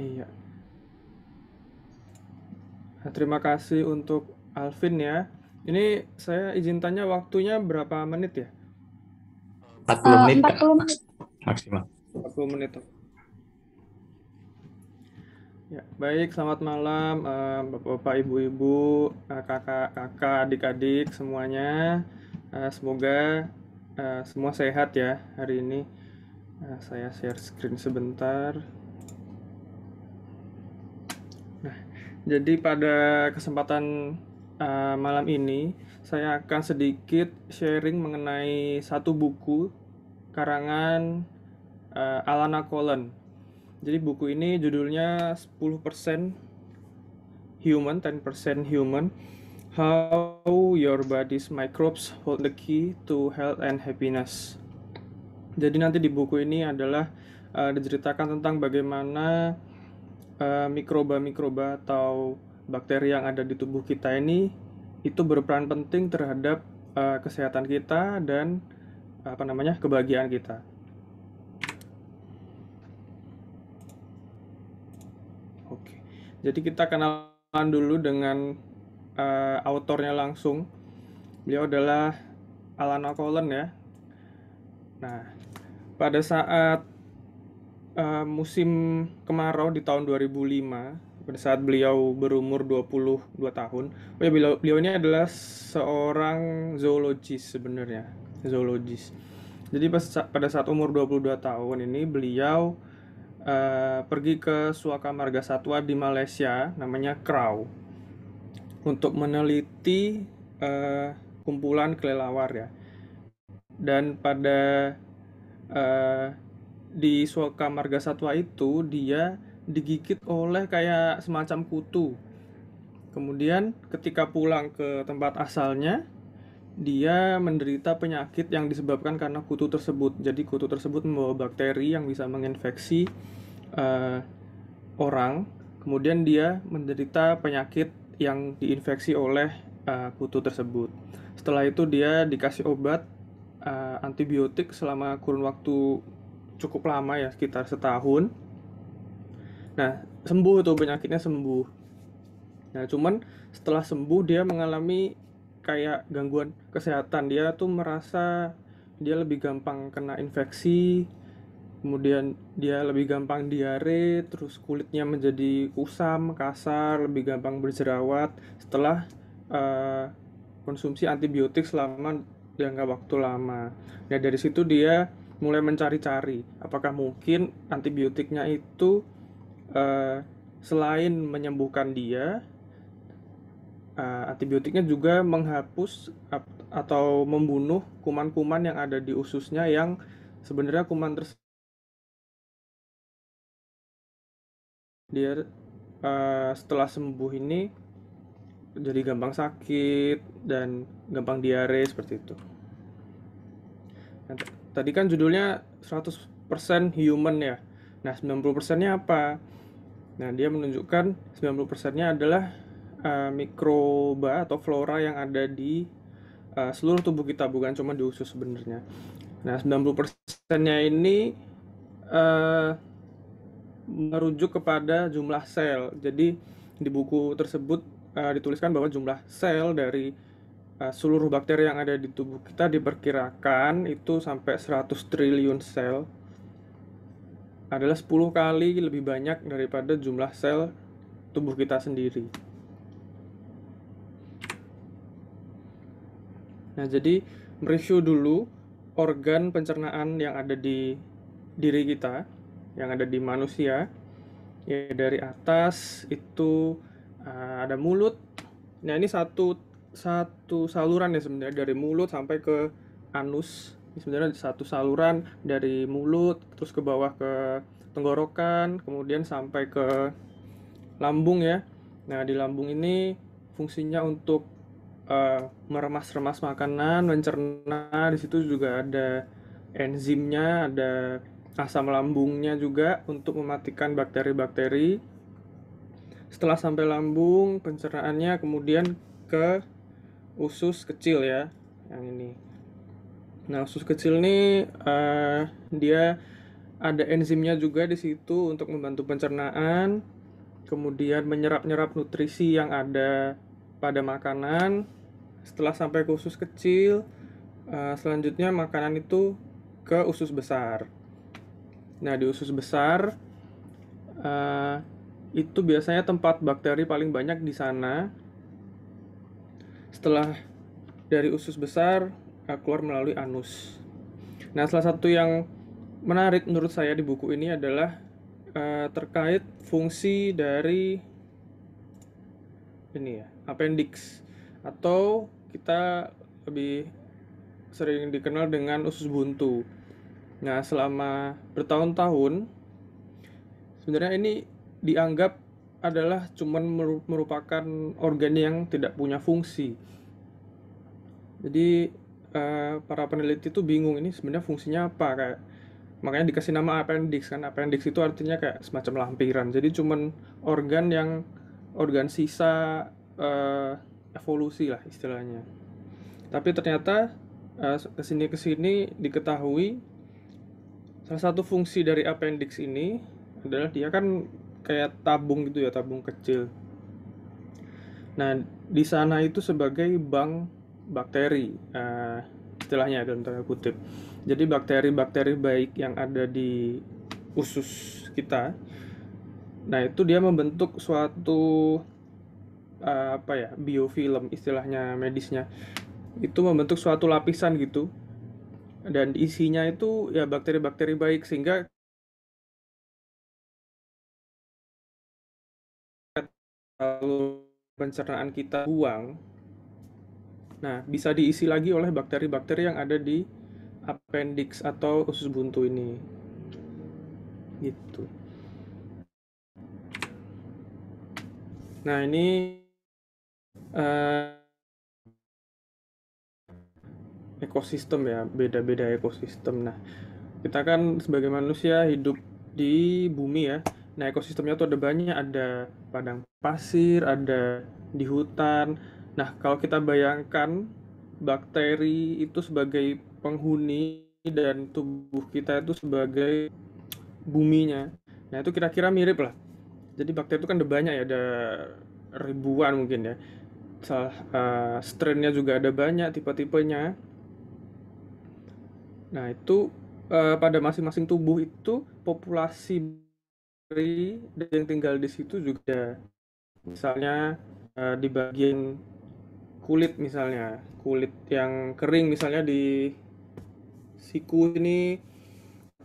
Iya. Nah, terima kasih untuk Alvin ya. Ini saya izin tanya waktunya berapa menit ya? 40 uh, eh, menit. 40 menit. Maksimal. 40 menit. Ya, baik, selamat malam uh, Bapak-bapak, Ibu-ibu, uh, eh, Kakak-kakak, adik-adik semuanya. Uh, semoga uh, semua sehat ya hari ini. Uh, saya share screen sebentar. Jadi pada kesempatan uh, malam ini saya akan sedikit sharing mengenai satu buku karangan uh, Alana Kollen. Jadi buku ini judulnya 10% Human, 10% Human. How your body's microbes hold the key to health and happiness. Jadi nanti di buku ini adalah uh, diceritakan tentang bagaimana Eh, mikroba-mikroba uh, atau bakteri yang ada di tubuh kita ini itu berperan penting terhadap uh, kesehatan kita dan apa namanya kebahagiaan kita. Oke, jadi kita kenalan dulu dengan uh, autornya langsung. Beliau adalah Alana Collen ya. Nah, pada saat uh, musim kemarau di tahun 2005 pada saat beliau berumur 22 tahun. Oh ya, beliau, beliau ini adalah seorang zoologis sebenarnya, zoologis. Jadi pas, pada saat umur 22 tahun ini beliau uh, pergi ke suaka marga satwa di Malaysia namanya Krau untuk meneliti uh, kumpulan kelelawar ya. Dan pada uh, di suaka Marga Satwa itu dia digigit oleh kayak semacam kutu. Kemudian ketika pulang ke tempat asalnya, dia menderita penyakit yang disebabkan karena kutu tersebut. Jadi kutu tersebut membawa bakteri yang bisa menginfeksi uh, orang. Kemudian dia menderita penyakit yang diinfeksi oleh uh, kutu tersebut. Setelah itu dia dikasih obat uh, antibiotik selama kurun waktu cukup lama ya sekitar setahun nah sembuh tuh penyakitnya sembuh nah cuman setelah sembuh dia mengalami kayak gangguan kesehatan dia tuh merasa dia lebih gampang kena infeksi kemudian dia lebih gampang diare, terus kulitnya menjadi kusam, kasar, lebih gampang berjerawat setelah uh, konsumsi antibiotik selama jangka waktu lama. Nah dari situ dia mulai mencari-cari apakah mungkin antibiotiknya itu uh, selain menyembuhkan dia uh, antibiotiknya juga menghapus atau membunuh kuman-kuman yang ada di ususnya yang sebenarnya kuman tersebut dia uh, setelah sembuh ini jadi gampang sakit dan gampang diare seperti itu tadi kan judulnya 100% human ya. Nah, 90%-nya apa? Nah, dia menunjukkan 90%-nya adalah uh, mikroba atau flora yang ada di uh, seluruh tubuh kita, bukan cuma di usus sebenarnya. Nah, 90%-nya ini uh, merujuk kepada jumlah sel. Jadi, di buku tersebut uh, dituliskan bahwa jumlah sel dari Eh, seluruh bakteri yang ada di tubuh kita diperkirakan itu sampai 100 triliun sel adalah 10 kali lebih banyak daripada jumlah sel tubuh kita sendiri. Nah, jadi mereview dulu organ pencernaan yang ada di diri kita, yang ada di manusia. Ya dari atas itu eh, ada mulut. Nah, ini satu satu saluran ya sebenarnya dari mulut sampai ke anus ini sebenarnya satu saluran dari mulut terus ke bawah ke tenggorokan kemudian sampai ke lambung ya nah di lambung ini fungsinya untuk uh, meremas-remas makanan mencerna di situ juga ada enzimnya ada asam lambungnya juga untuk mematikan bakteri-bakteri setelah sampai lambung pencernaannya kemudian ke usus kecil ya yang ini nah usus kecil ini uh, dia ada enzimnya juga di situ untuk membantu pencernaan kemudian menyerap-nyerap nutrisi yang ada pada makanan setelah sampai ke usus kecil uh, selanjutnya makanan itu ke usus besar nah di usus besar uh, itu biasanya tempat bakteri paling banyak di sana setelah dari usus besar eh, keluar melalui anus. Nah, salah satu yang menarik menurut saya di buku ini adalah uh, terkait fungsi dari ini ya, appendix atau kita lebih sering dikenal dengan usus buntu. Nah, selama bertahun-tahun sebenarnya ini dianggap adalah cuman merupakan organ yang tidak punya fungsi. Jadi eh, para peneliti itu bingung ini sebenarnya fungsinya apa kayak makanya dikasih nama appendix kan appendix itu artinya kayak semacam lampiran jadi cuman organ yang organ sisa uh, evolusi lah istilahnya tapi ternyata uh, kesini kesini diketahui salah satu fungsi dari appendix ini adalah dia kan kayak tabung gitu ya tabung kecil nah di sana itu sebagai bank bakteri uh, istilahnya dalam tanda kutip jadi bakteri-bakteri baik yang ada di usus kita nah itu dia membentuk suatu uh, apa ya biofilm istilahnya medisnya itu membentuk suatu lapisan gitu dan isinya itu ya bakteri-bakteri baik sehingga lalu pencernaan kita buang, nah bisa diisi lagi oleh bakteri-bakteri yang ada di appendix atau usus buntu ini. Gitu. Nah ini uh, ekosistem ya, beda-beda ekosistem. Nah kita kan sebagai manusia hidup di bumi ya. Nah ekosistemnya tuh ada banyak, ada padang pasir, ada di hutan. Nah, kalau kita bayangkan bakteri itu sebagai penghuni dan tubuh kita itu sebagai buminya. Nah, itu kira-kira mirip lah. Jadi bakteri itu kan ada banyak ya, ada ribuan mungkin ya. Salah uh, strainnya juga ada banyak tipe-tipenya. Nah, itu uh, pada masing-masing tubuh itu populasi dari yang tinggal di situ juga misalnya uh, di bagian kulit misalnya kulit yang kering misalnya di siku ini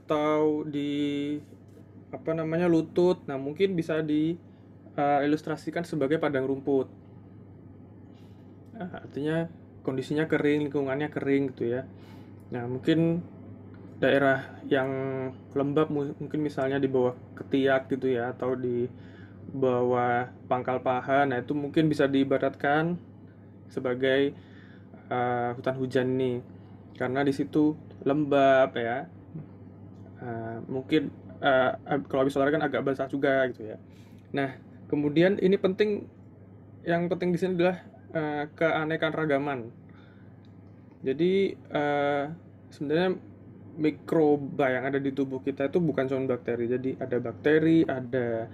atau di apa namanya lutut nah mungkin bisa diilustrasikan eh, uh, sebagai padang rumput nah, artinya kondisinya kering lingkungannya kering gitu ya nah mungkin daerah yang lembab mungkin misalnya di bawah ketiak gitu ya atau di bahwa pangkal paha. Nah, itu mungkin bisa diibaratkan sebagai uh, hutan hujan nih. Karena di situ lembab ya. Uh, mungkin uh, kalau habis olahraga kan agak basah juga gitu ya. Nah, kemudian ini penting yang penting di sini adalah uh, ragaman Jadi uh, sebenarnya mikroba yang ada di tubuh kita itu bukan cuma bakteri. Jadi ada bakteri, ada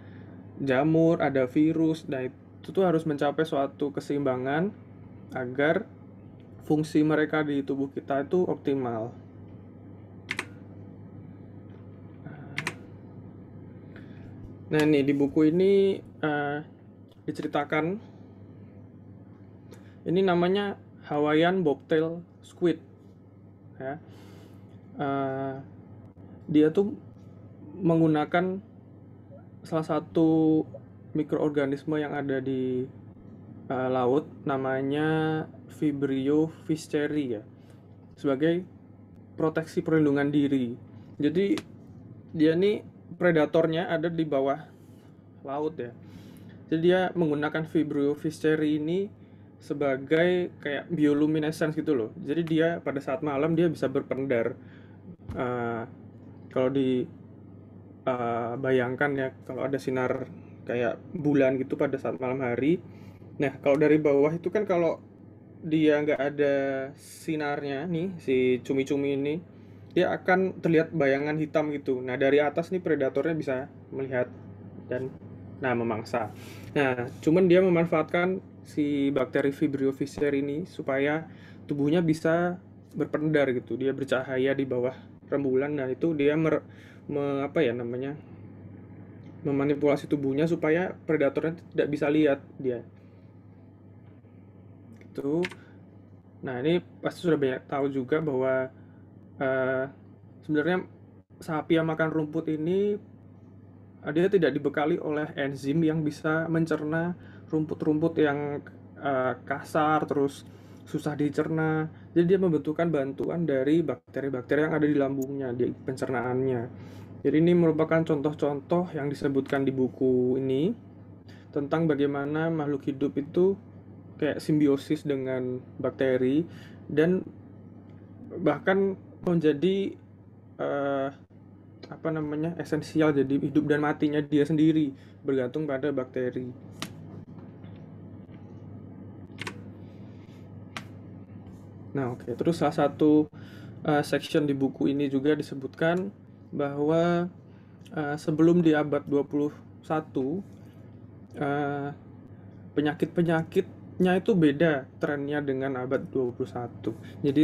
jamur, ada virus. dan nah, itu tuh harus mencapai suatu keseimbangan agar fungsi mereka di tubuh kita itu optimal. Nah, ini nah, di buku ini uh, diceritakan ini namanya Hawaiian Bobtail Squid. Ya. Uh, dia tuh menggunakan salah satu mikroorganisme yang ada di uh, laut namanya Vibrio fischeri ya sebagai proteksi perlindungan diri. Jadi dia ini predatornya ada di bawah laut ya. Jadi dia menggunakan Vibrio fischeri ini sebagai kayak bioluminescence gitu loh. Jadi dia pada saat malam dia bisa berpendar. Uh, kalau di uh, bayangkan ya kalau ada sinar kayak bulan gitu pada saat malam hari. Nah kalau dari bawah itu kan kalau dia nggak ada sinarnya nih si cumi-cumi ini dia akan terlihat bayangan hitam gitu. Nah dari atas nih predatornya bisa melihat dan nah memangsa. Nah cuman dia memanfaatkan si bakteri Vibrio Fischer ini supaya tubuhnya bisa berpendar gitu. Dia bercahaya di bawah rembulan. Nah itu dia mer me, apa ya namanya memanipulasi tubuhnya supaya predatornya tidak bisa lihat dia itu nah ini pasti sudah banyak tahu juga bahwa uh, sebenarnya sapi yang makan rumput ini uh, dia tidak dibekali oleh enzim yang bisa mencerna rumput-rumput yang uh, kasar terus susah dicerna jadi dia membutuhkan bantuan dari bakteri-bakteri yang ada di lambungnya di pencernaannya jadi ini merupakan contoh-contoh yang disebutkan di buku ini tentang bagaimana makhluk hidup itu kayak simbiosis dengan bakteri dan bahkan menjadi uh, apa namanya esensial jadi hidup dan matinya dia sendiri bergantung pada bakteri. Nah, oke. Okay. Terus salah satu uh, section di buku ini juga disebutkan bahwa uh, sebelum di abad 21 uh, eh, penyakit-penyakitnya itu beda trennya dengan abad 21. Jadi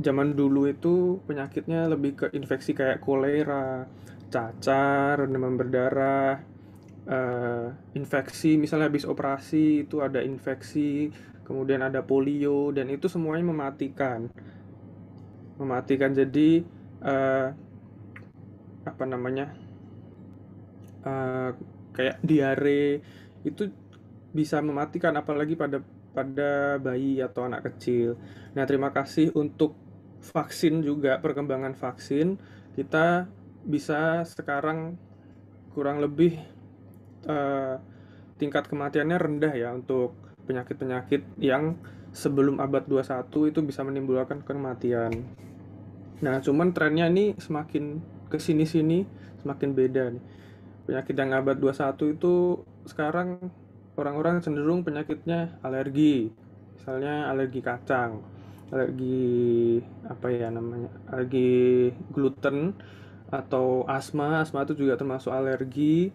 zaman dulu itu penyakitnya lebih ke infeksi kayak kolera, cacar, demam berdarah, uh, infeksi misalnya habis operasi itu ada infeksi, kemudian ada polio dan itu semuanya mematikan. Mematikan jadi uh, apa namanya uh, kayak diare itu bisa mematikan apalagi pada pada bayi atau anak kecil. Nah terima kasih untuk vaksin juga perkembangan vaksin kita bisa sekarang kurang lebih uh, tingkat kematiannya rendah ya untuk penyakit-penyakit yang sebelum abad 21 itu bisa menimbulkan kematian. Nah, cuman trennya ini semakin sini sini semakin beda nih. Penyakit yang abad 21 itu sekarang orang-orang cenderung penyakitnya alergi. Misalnya alergi kacang, alergi apa ya namanya? alergi gluten atau asma. Asma itu juga termasuk alergi.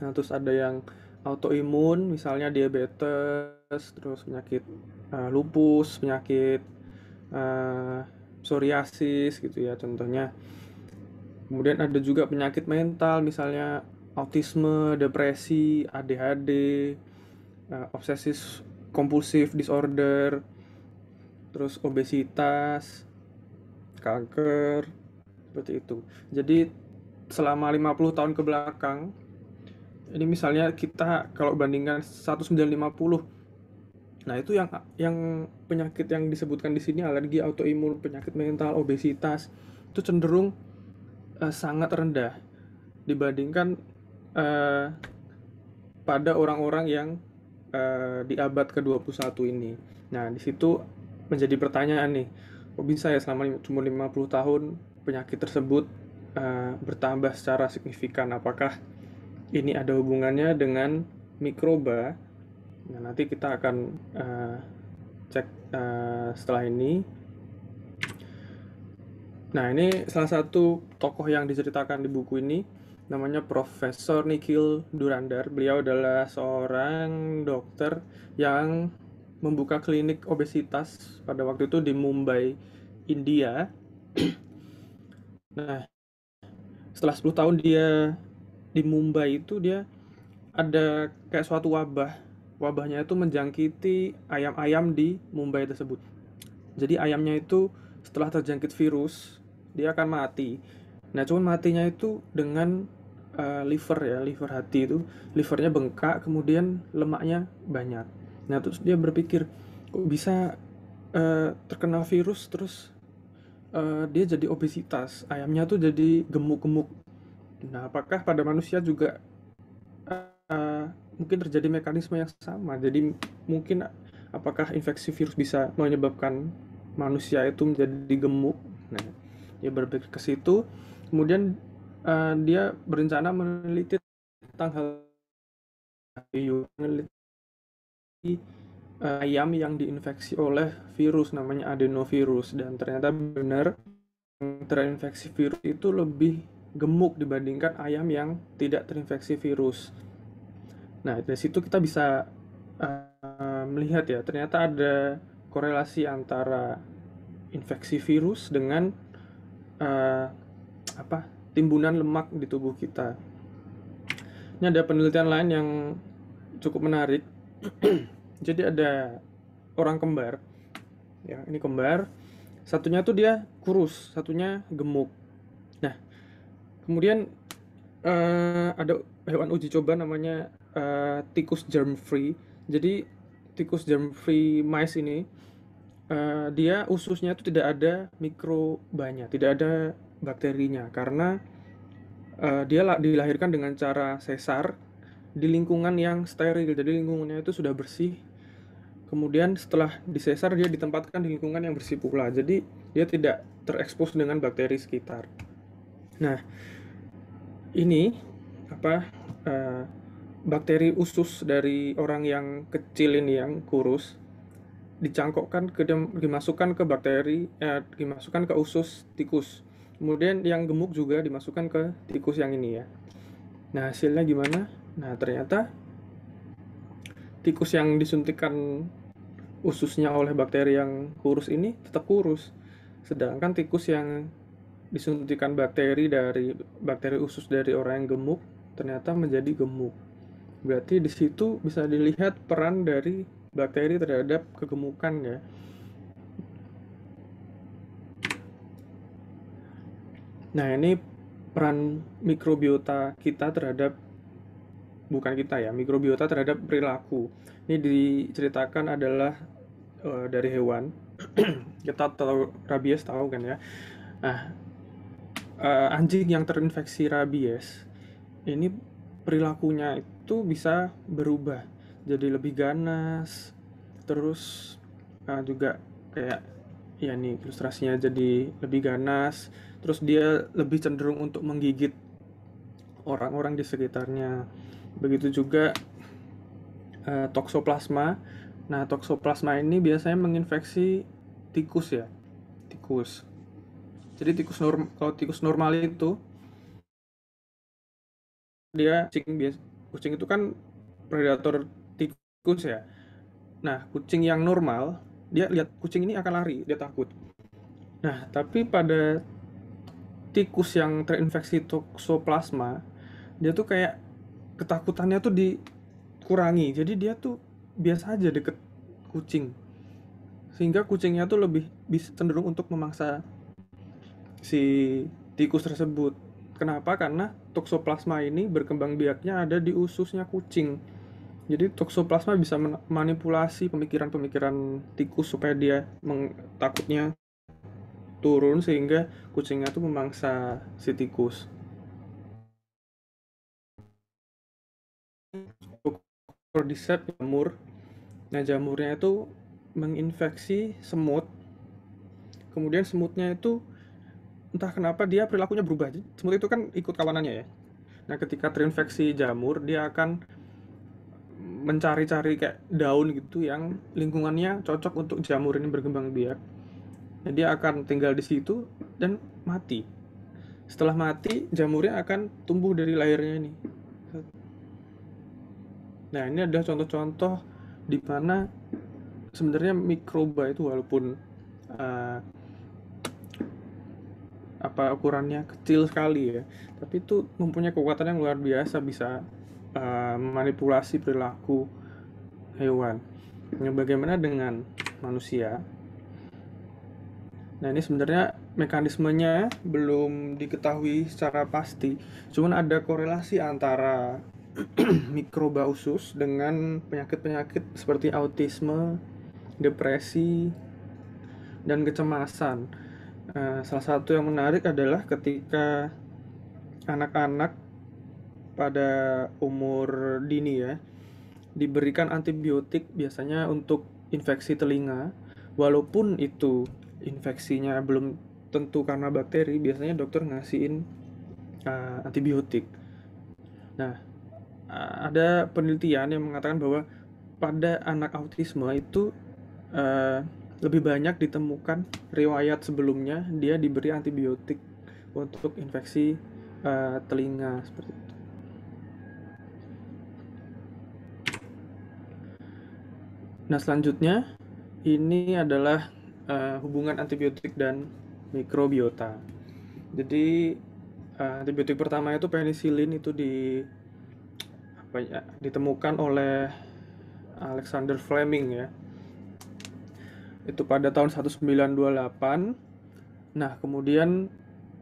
Nah, terus ada yang autoimun, misalnya diabetes, terus penyakit uh, lupus, penyakit uh, psoriasis gitu ya contohnya. Kemudian ada juga penyakit mental, misalnya autisme, depresi, ADHD, eh, obsesif kompulsif disorder, terus obesitas, kanker, seperti itu. Jadi selama 50 tahun ke belakang, ini misalnya kita kalau bandingkan 1950 Nah, itu yang yang penyakit yang disebutkan di sini alergi autoimun, penyakit mental, obesitas itu cenderung uh, sangat rendah dibandingkan uh, pada orang-orang yang uh, di abad ke-21 ini. Nah, di situ menjadi pertanyaan nih, kok bisa ya selama cuma 50 tahun penyakit tersebut uh, bertambah secara signifikan? Apakah ini ada hubungannya dengan mikroba? Nah, nanti kita akan uh, cek uh, setelah ini Nah, ini salah satu tokoh yang diceritakan di buku ini namanya Profesor Nikhil Durandar. Beliau adalah seorang dokter yang membuka klinik obesitas pada waktu itu di Mumbai, India. nah, setelah 10 tahun dia di Mumbai itu dia ada kayak suatu wabah. Wabahnya itu menjangkiti ayam-ayam di Mumbai tersebut. Jadi ayamnya itu setelah terjangkit virus dia akan mati. Nah, cuman matinya itu dengan uh, liver ya, liver hati itu, livernya bengkak, kemudian lemaknya banyak. Nah, terus dia berpikir, kok bisa uh, terkena virus terus uh, dia jadi obesitas, ayamnya tuh jadi gemuk-gemuk. Nah, apakah pada manusia juga uh, mungkin terjadi mekanisme yang sama? Jadi mungkin apakah infeksi virus bisa menyebabkan manusia itu menjadi gemuk? Nah, dia berpikir ke situ kemudian uh, dia berencana meneliti tentang hal meneliti uh, ayam yang diinfeksi oleh virus namanya adenovirus dan ternyata benar terinfeksi virus itu lebih gemuk dibandingkan ayam yang tidak terinfeksi virus. Nah, dari situ kita bisa uh, melihat ya, ternyata ada korelasi antara infeksi virus dengan uh, apa timbunan lemak di tubuh kita. Ini ada penelitian lain yang cukup menarik. Jadi ada orang kembar, ya ini kembar, satunya tuh dia kurus, satunya gemuk. Nah, kemudian uh, ada hewan uji coba namanya uh, tikus germ free. Jadi tikus germ free mice ini Eh, dia ususnya itu tidak ada mikrobanya, tidak ada bakterinya karena uh, dia dilahirkan dengan cara sesar di lingkungan yang steril. Jadi lingkungannya itu sudah bersih. Kemudian setelah disesar dia ditempatkan di lingkungan yang bersih pula. Jadi dia tidak terekspos dengan bakteri sekitar. Nah, ini apa uh, bakteri usus dari orang yang kecil ini yang kurus dicangkokkan ke dimasukkan ke bakteri eh, dimasukkan ke usus tikus kemudian yang gemuk juga dimasukkan ke tikus yang ini ya nah hasilnya gimana nah ternyata tikus yang disuntikan ususnya oleh bakteri yang kurus ini tetap kurus sedangkan tikus yang disuntikan bakteri dari bakteri usus dari orang yang gemuk ternyata menjadi gemuk berarti di situ bisa dilihat peran dari bakteri terhadap kegemukan ya. Nah, ini peran mikrobiota kita terhadap bukan kita ya, mikrobiota terhadap perilaku. Ini diceritakan adalah uh, dari hewan. kita tahu rabies tahu kan ya. Nah, uh, anjing yang terinfeksi rabies ini perilakunya itu bisa berubah jadi lebih ganas terus uh, juga kayak ya nih ilustrasinya jadi lebih ganas terus dia lebih cenderung untuk menggigit orang-orang di sekitarnya begitu juga uh, toksoplasma nah toksoplasma ini biasanya menginfeksi tikus ya tikus jadi tikus norm kalau tikus normal itu dia kucing biasa kucing itu kan predator kucing ya. Nah, kucing yang normal, dia lihat kucing ini akan lari, dia takut. Nah, tapi pada tikus yang terinfeksi toxoplasma dia tuh kayak ketakutannya tuh dikurangi. Jadi dia tuh biasa aja deket kucing. Sehingga kucingnya tuh lebih bisa cenderung untuk memaksa si tikus tersebut. Kenapa? Karena toxoplasma ini berkembang biaknya ada di ususnya kucing jadi toksoplasma bisa manipulasi pemikiran-pemikiran tikus supaya dia takutnya turun sehingga kucingnya itu memangsa si tikus. Cordyceps jamur. Nah, jamurnya itu menginfeksi semut. Kemudian semutnya itu entah kenapa dia perilakunya berubah. Semut itu kan ikut kawanannya ya. Nah, ketika terinfeksi jamur, dia akan mencari-cari kayak daun gitu yang lingkungannya cocok untuk jamur ini berkembang biak. jadi nah, akan tinggal di situ dan mati. Setelah mati, jamurnya akan tumbuh dari lahirnya ini. Nah, ini adalah contoh-contoh di mana sebenarnya mikroba itu walaupun uh, apa ukurannya kecil sekali ya, tapi itu mempunyai kekuatan yang luar biasa bisa memanipulasi eh, manipulasi perilaku hewan. Nah, bagaimana dengan manusia? Nah, ini sebenarnya mekanismenya belum diketahui secara pasti. Cuman ada korelasi antara mikroba usus dengan penyakit-penyakit seperti autisme, depresi, dan kecemasan. Eh, salah satu yang menarik adalah ketika anak-anak pada umur dini ya diberikan antibiotik biasanya untuk infeksi telinga walaupun itu infeksinya belum tentu karena bakteri biasanya dokter ngasihin uh, antibiotik nah eh, ada penelitian yang mengatakan bahwa pada anak autisme itu uh, lebih banyak ditemukan riwayat sebelumnya dia diberi antibiotik untuk infeksi uh, telinga seperti itu. Nah, selanjutnya ini adalah uh, hubungan antibiotik dan mikrobiota. Jadi uh, antibiotik pertama itu penicillin itu di apa ya, ditemukan oleh Alexander Fleming ya. Itu pada tahun 1928. Nah, kemudian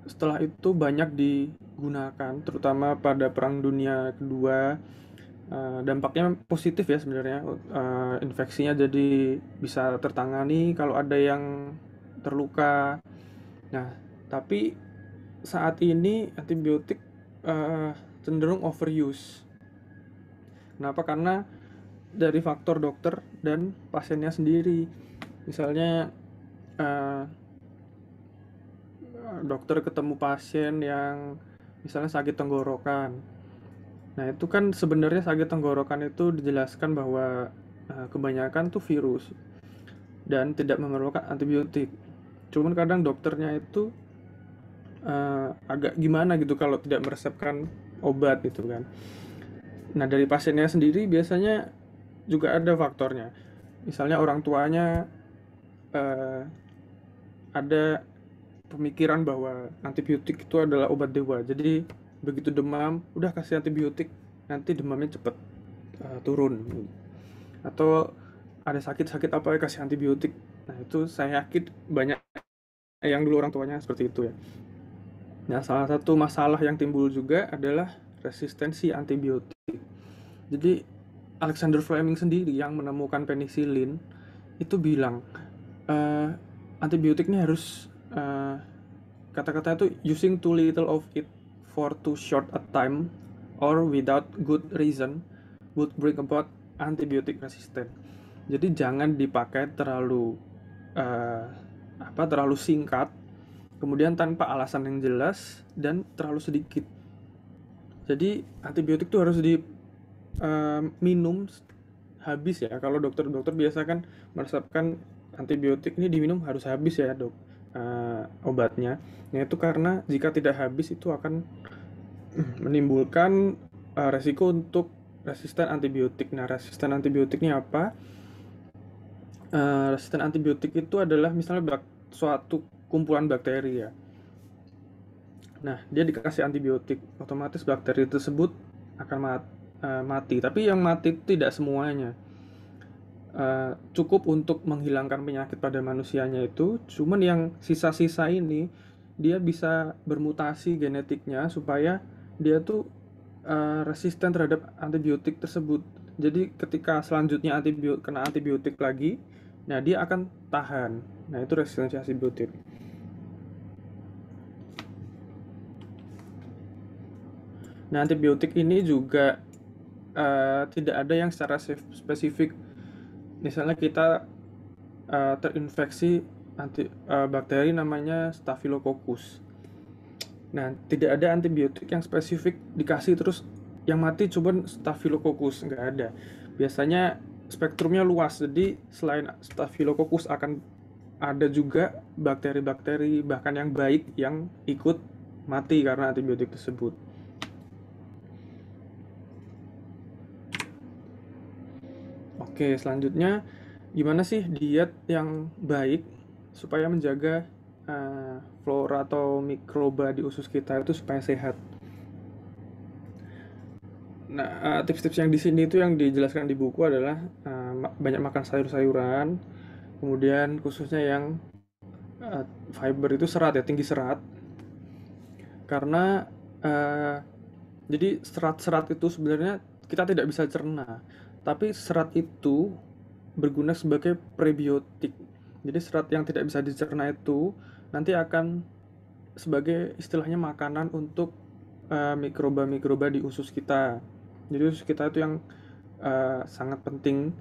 setelah itu banyak digunakan terutama pada perang dunia kedua Eh, dampaknya positif ya sebenarnya uh, infeksinya jadi bisa tertangani kalau ada yang terluka nah tapi saat ini antibiotik uh, cenderung overuse kenapa karena dari faktor dokter dan pasiennya sendiri misalnya uh, dokter ketemu pasien yang misalnya sakit tenggorokan Nah, itu kan sebenarnya sakit tenggorokan itu dijelaskan bahwa uh, kebanyakan tuh virus dan tidak memerlukan antibiotik. Cuman kadang dokternya itu uh, agak gimana gitu kalau tidak meresepkan obat gitu kan. Nah, dari pasiennya sendiri biasanya juga ada faktornya. Misalnya orang tuanya uh, ada pemikiran bahwa antibiotik itu adalah obat dewa. Jadi begitu demam udah kasih antibiotik nanti demamnya cepet uh, turun atau ada sakit-sakit apa ya, kasih antibiotik nah itu saya yakin banyak yang dulu orang tuanya seperti itu ya nah salah satu masalah yang timbul juga adalah resistensi antibiotik jadi Alexander Fleming sendiri yang menemukan penisilin itu bilang uh, antibiotiknya harus uh, kata-kata itu using too little of it for too short a time or without good reason would bring about antibiotic resistant. Jadi jangan dipakai terlalu uh, apa terlalu singkat, kemudian tanpa alasan yang jelas dan terlalu sedikit. Jadi antibiotik itu harus diminum eh, uh, habis ya. Kalau dokter-dokter biasa kan meresapkan antibiotik ini diminum harus habis ya, Dok uh, obatnya yaitu karena jika tidak habis itu akan menimbulkan uh, resiko untuk resisten antibiotik. Nah, resisten antibiotiknya apa? Uh, resisten antibiotik itu adalah misalnya bak suatu kumpulan bakteri ya. Nah, dia dikasih antibiotik, otomatis bakteri tersebut akan mat, uh, mati. Tapi yang mati itu tidak semuanya. Eh, cukup untuk menghilangkan penyakit pada manusianya itu cuman yang sisa-sisa ini dia bisa bermutasi genetiknya supaya dia tuh uh, resisten terhadap antibiotik tersebut jadi ketika selanjutnya antibiotik kena antibiotik lagi nah dia akan tahan nah itu resistensi antibiotik Nah, antibiotik ini juga uh, tidak ada yang secara spesifik misalnya kita uh, terinfeksi anti uh, bakteri namanya Staphylococcus. Nah, tidak ada antibiotik yang spesifik dikasih terus yang mati cuma Staphylococcus, nggak ada. Biasanya spektrumnya luas, jadi selain Staphylococcus akan ada juga bakteri-bakteri bahkan yang baik yang ikut mati karena antibiotik tersebut. Oke, selanjutnya gimana sih diet yang baik supaya menjaga uh, flora atau mikroba di usus kita itu supaya sehat? Nah, eh, tips-tips yang di sini itu yang dijelaskan di buku adalah uh, banyak makan sayur-sayuran, kemudian khususnya yang uh, fiber itu serat ya, tinggi serat. Karena uh, jadi serat-serat itu sebenarnya kita tidak bisa cerna tapi serat itu berguna sebagai prebiotik. Jadi serat yang tidak bisa dicerna itu nanti akan sebagai istilahnya makanan untuk eh, mikroba-mikroba uh, di usus kita. Jadi usus kita itu yang uh, sangat penting.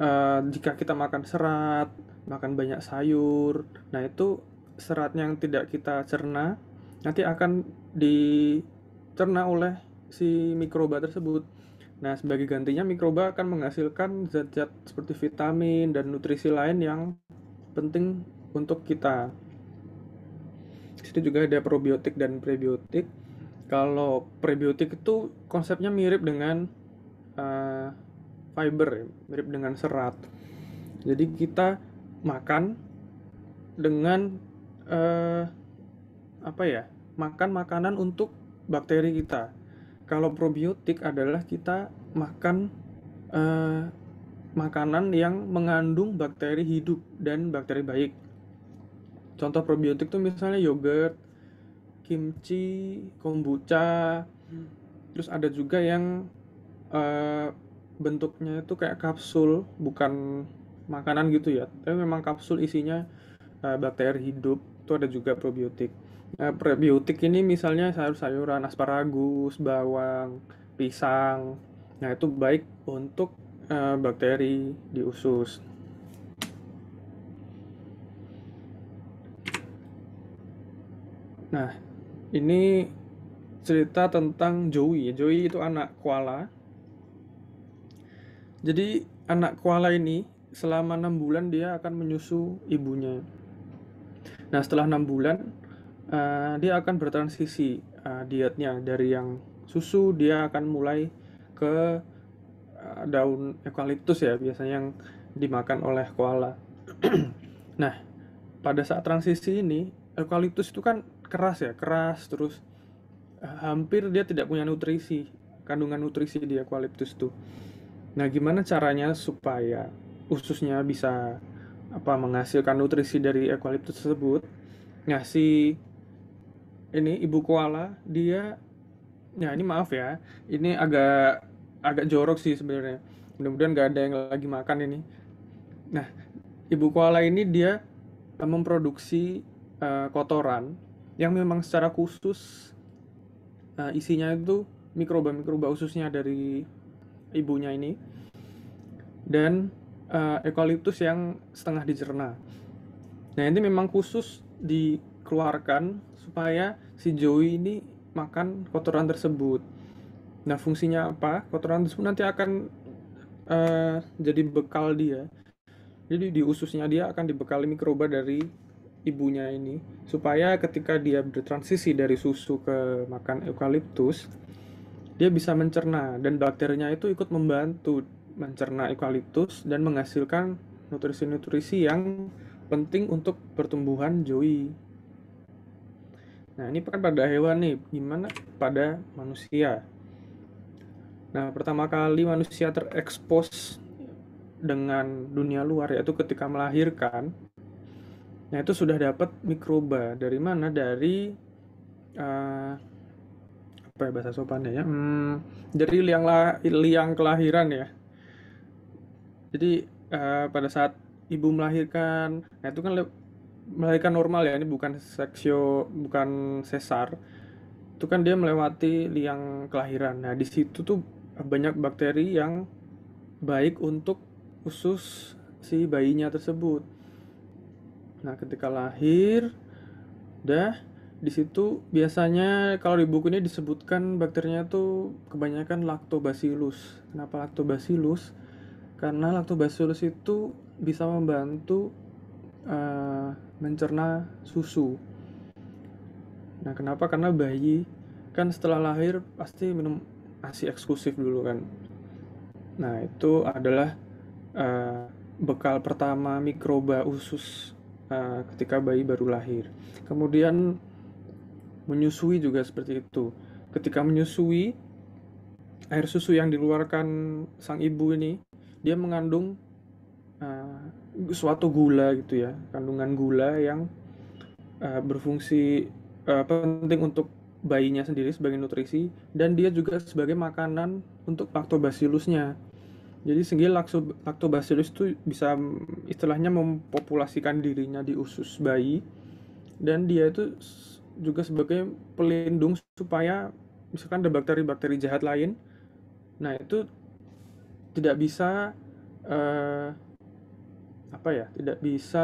Uh, jika kita makan serat, makan banyak sayur, nah itu serat yang tidak kita cerna nanti akan dicerna oleh si mikroba tersebut. Nah, sebagai gantinya mikroba akan menghasilkan zat-zat seperti vitamin dan nutrisi lain yang penting untuk kita. Di situ juga ada probiotik dan prebiotik. Kalau prebiotik itu konsepnya mirip dengan uh, fiber, mirip dengan serat. Jadi kita makan dengan uh, apa ya? Makan makanan untuk bakteri kita kalau probiotik adalah kita makan eh, makanan yang mengandung bakteri hidup dan bakteri baik. Contoh probiotik tuh misalnya yogurt, kimchi, kombucha, hmm. terus ada juga yang eh, bentuknya itu kayak kapsul, bukan makanan gitu ya, tapi memang kapsul isinya eh, bakteri hidup. Itu ada juga probiotik Nah, prebiotik ini misalnya sayur-sayuran asparagus, bawang, pisang. Nah, itu baik untuk uh, bakteri di usus. Nah, ini cerita tentang Joey. Joey itu anak koala. Jadi anak koala ini selama enam bulan dia akan menyusu ibunya. Nah, setelah enam bulan uh, dia akan bertransisi uh, dietnya dari yang susu dia akan mulai ke uh, daun eukaliptus ya biasanya yang dimakan oleh koala. nah, pada saat transisi ini eukaliptus itu kan keras ya, keras terus uh, hampir dia tidak punya nutrisi, kandungan nutrisi di eukaliptus itu. Nah, gimana caranya supaya ususnya bisa apa menghasilkan nutrisi dari eukaliptus tersebut? Ngasih ini ibu koala dia ya ini maaf ya ini agak agak jorok sih sebenarnya mudah-mudahan gak ada yang lagi makan ini nah ibu koala ini dia eh, memproduksi uh, kotoran yang memang secara khusus uh, isinya itu mikroba-mikroba ususnya dari ibunya ini dan uh, eukaliptus yang setengah dicerna. Nah ini memang khusus dikeluarkan supaya si Joey ini makan kotoran tersebut. Nah, fungsinya apa? Kotoran tersebut nanti akan uh, jadi bekal dia. Jadi di ususnya dia akan dibekali mikroba dari ibunya ini supaya ketika dia bertransisi dari susu ke makan eukaliptus, dia bisa mencerna dan bakterinya itu ikut membantu mencerna eukaliptus dan menghasilkan nutrisi-nutrisi yang penting untuk pertumbuhan joey. Nah, ini kan pada hewan nih, gimana pada manusia? Nah, pertama kali manusia terekspos dengan dunia luar yaitu ketika melahirkan. Nah, itu sudah dapat mikroba. Dari mana? Dari uh, apa ya bahasa sopannya ya? Hmm, dari liang la, liang kelahiran ya. Jadi uh, pada saat ibu melahirkan, nah itu kan melahirkan normal ya ini bukan seksio bukan sesar itu kan dia melewati liang kelahiran nah di situ tuh banyak bakteri yang baik untuk usus si bayinya tersebut nah ketika lahir dah di situ biasanya kalau di buku ini disebutkan bakterinya tuh kebanyakan lactobacillus. Kenapa lactobacillus? Karena lactobacillus itu bisa membantu uh, mencerna susu. Nah, kenapa? Karena bayi kan setelah lahir pasti minum ASI eksklusif dulu kan. Nah, itu adalah uh, bekal pertama mikroba usus uh, ketika bayi baru lahir. Kemudian menyusui juga seperti itu. Ketika menyusui, air susu yang dikeluarkan sang ibu ini dia mengandung uh, suatu gula gitu ya kandungan gula yang uh, berfungsi uh, penting untuk bayinya sendiri sebagai nutrisi dan dia juga sebagai makanan untuk lactobacillusnya. Jadi sehingga lactobacillus itu bisa istilahnya mempopulasikan dirinya di usus bayi dan dia itu juga sebagai pelindung supaya misalkan ada bakteri-bakteri jahat lain. Nah, itu tidak bisa uh, apa ya tidak bisa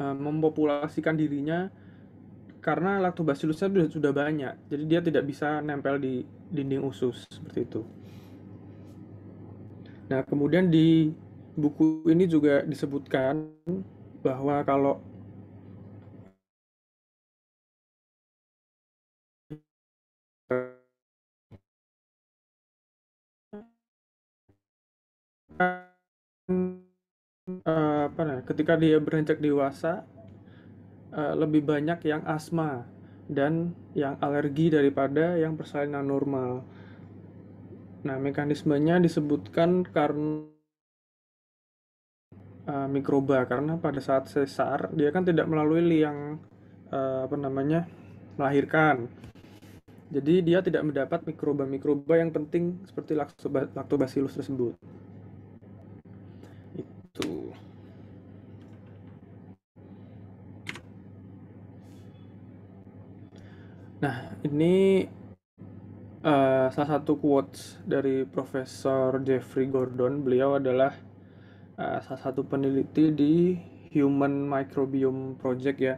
uh, eh, mempopulasikan dirinya karena lactobacillusnya sudah sudah banyak jadi dia tidak bisa nempel di dinding usus seperti itu nah kemudian di buku ini juga disebutkan bahwa kalau uh, Eh, apa nah, ketika dia beranjak dewasa uh, lebih banyak yang asma dan yang alergi daripada yang persalinan normal. Nah, mekanismenya disebutkan karena uh, mikroba karena pada saat sesar dia kan tidak melalui liang uh, apa namanya melahirkan. Jadi dia tidak mendapat mikroba-mikroba yang penting seperti lactobacillus tersebut. ini uh, salah satu quotes dari Profesor Jeffrey Gordon. Beliau adalah uh, salah satu peneliti di Human Microbiome Project ya.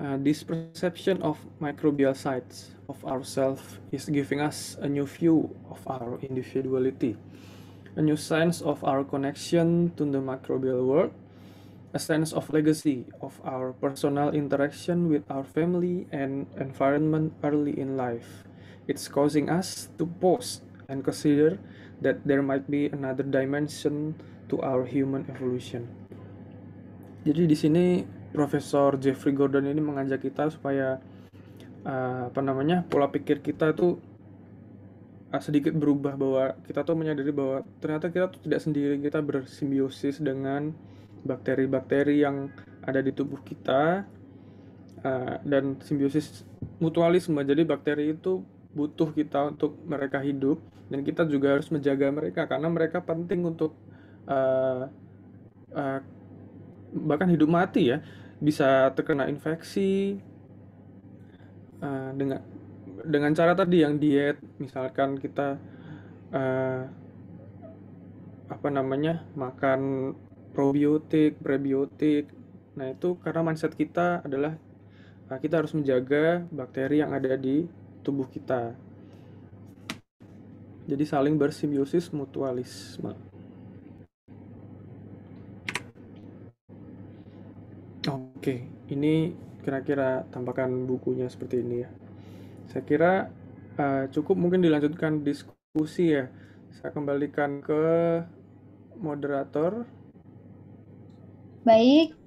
Uh, this perception of microbial sites of ourselves is giving us a new view of our individuality, a new sense of our connection to the microbial world, a sense of legacy of our personal interaction with our family and environment early in life. It's causing us to pause and consider that there might be another dimension to our human evolution. Jadi di sini Profesor Jeffrey Gordon ini mengajak kita supaya uh, apa namanya pola pikir kita itu uh, sedikit berubah bahwa kita tuh menyadari bahwa ternyata kita tuh tidak sendiri kita bersimbiosis dengan bakteri-bakteri yang ada di tubuh kita uh, dan simbiosis mutualisme. Jadi bakteri itu butuh kita untuk mereka hidup dan kita juga harus menjaga mereka karena mereka penting untuk uh, uh, bahkan hidup mati ya bisa terkena infeksi uh, dengan dengan cara tadi yang diet misalkan kita uh, apa namanya makan probiotik, prebiotik. Nah, itu karena mindset kita adalah ah, kita harus menjaga bakteri yang ada di tubuh kita. Jadi saling bersimbiosis mutualisme. Oke, ini kira-kira tampakan bukunya seperti ini ya. Saya kira uh, cukup mungkin dilanjutkan diskusi ya. Saya kembalikan ke moderator Baik,